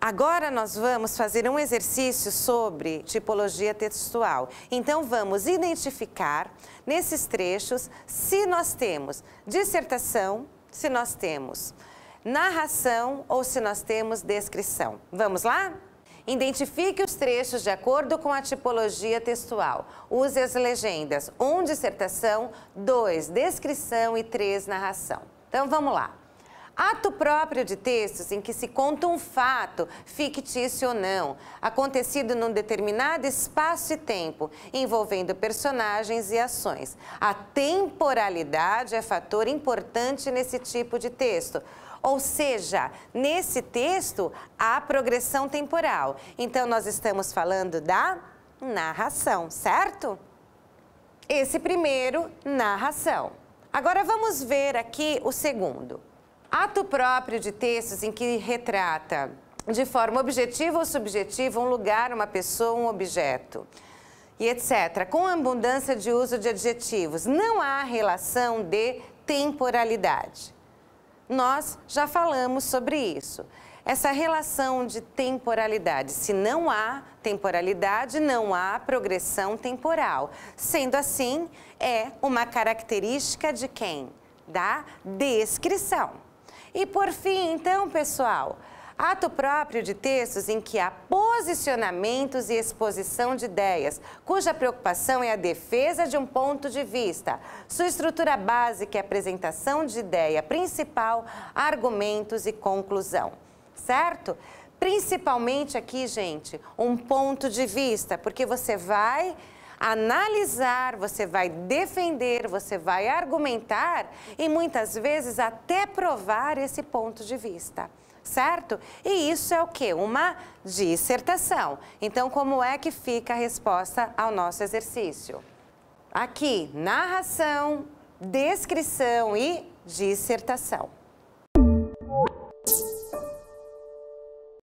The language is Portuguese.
Agora nós vamos fazer um exercício sobre tipologia textual. Então vamos identificar nesses trechos se nós temos dissertação, se nós temos narração ou se nós temos descrição. Vamos lá? Identifique os trechos de acordo com a tipologia textual. Use as legendas 1 um, dissertação, 2 descrição e 3 narração. Então vamos lá. Ato próprio de textos em que se conta um fato, fictício ou não, acontecido num determinado espaço e tempo, envolvendo personagens e ações. A temporalidade é fator importante nesse tipo de texto. Ou seja, nesse texto há progressão temporal. Então, nós estamos falando da narração, certo? Esse primeiro, narração. Agora, vamos ver aqui o segundo. Ato próprio de textos em que retrata de forma objetiva ou subjetiva um lugar, uma pessoa, um objeto e etc. Com abundância de uso de adjetivos, não há relação de temporalidade. Nós já falamos sobre isso. Essa relação de temporalidade. Se não há temporalidade, não há progressão temporal. Sendo assim, é uma característica de quem? Da descrição. E por fim, então, pessoal, ato próprio de textos em que há posicionamentos e exposição de ideias, cuja preocupação é a defesa de um ponto de vista. Sua estrutura básica é a apresentação de ideia principal, argumentos e conclusão. Certo? Principalmente aqui, gente, um ponto de vista, porque você vai analisar, você vai defender, você vai argumentar e muitas vezes até provar esse ponto de vista certo? E isso é o que? Uma dissertação. Então, como é que fica a resposta ao nosso exercício? Aqui, narração, descrição e dissertação.